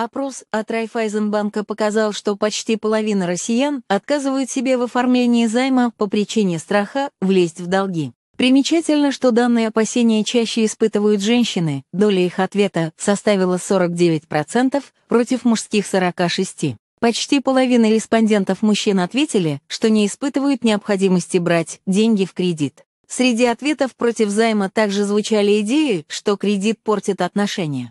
Опрос от Райфайзенбанка показал, что почти половина россиян отказывают себе в оформлении займа по причине страха влезть в долги. Примечательно, что данные опасения чаще испытывают женщины, доля их ответа составила 49% против мужских 46%. Почти половина респондентов мужчин ответили, что не испытывают необходимости брать деньги в кредит. Среди ответов против займа также звучали идеи, что кредит портит отношения.